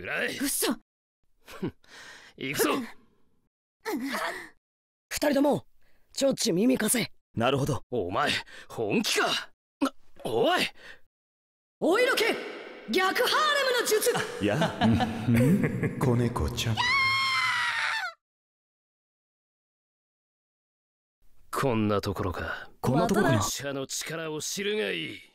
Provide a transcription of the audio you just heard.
くらえ嘘行くぞ二人ともちょっち耳貸せなるほどお前本気かなおいおいろけ逆ハーレムの術いや子猫ちゃんこんなところかこんなところかの力を知るがいい